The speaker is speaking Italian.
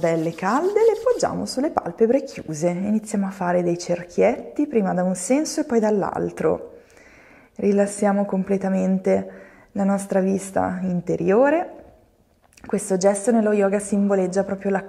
belle calde le poggiamo sulle palpebre chiuse iniziamo a fare dei cerchietti prima da un senso e poi dall'altro rilassiamo completamente la nostra vista interiore questo gesto nello yoga simboleggia proprio la